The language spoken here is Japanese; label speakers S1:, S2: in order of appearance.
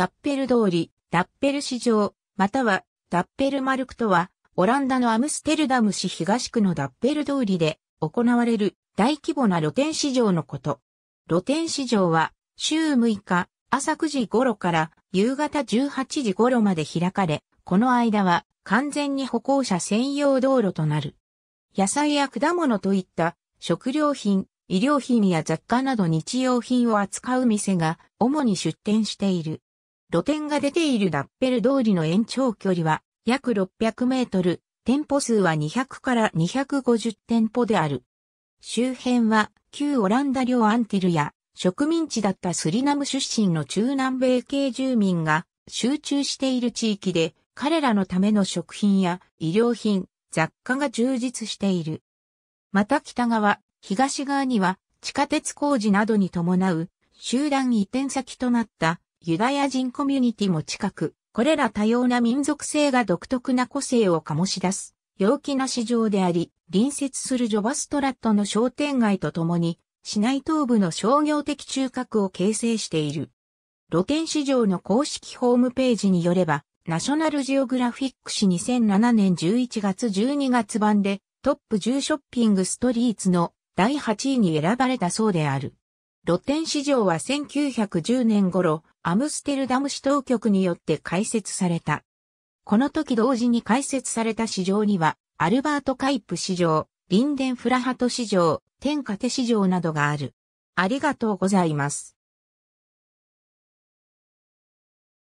S1: ダッペル通り、ダッペル市場、またはダッペルマルクとは、オランダのア
S2: ムステルダム市東区のダッペル通りで行われる大規模な露天市場のこと。露天市場は週6日朝9時頃から夕方18時頃まで開かれ、この間は完全に歩行者専用道路となる。野菜や果物といった食料品、医療品や雑貨など日用品を扱う店が主に出店している。露店が出ているダッペル通りの延長距離は約600メートル、店舗数は200から250店舗である。周辺は旧オランダ領アンティルや植民地だったスリナム出身の中南米系住民が集中している地域で彼らのための食品や医療品、雑貨が充実している。また北側、東側には地下鉄工事などに伴う集団移転先となったユダヤ人コミュニティも近く、これら多様な民族性が独特な個性を醸し出す、陽気な市場であり、隣接するジョバストラットの商店街とともに、市内東部の商業的中核を形成している。露天市場の公式ホームページによれば、ナショナルジオグラフィック誌2007年11月12月版で、トップ10ショッピングストリーツの第8位に選ばれたそうである。露天市場は1910年頃、アムステルダム市当局によって開設された。この時同時に開設された市場には、アルバート・カイプ市場、リンデン・フラハト市場、天下手市場などがあ
S1: る。ありがとうございます。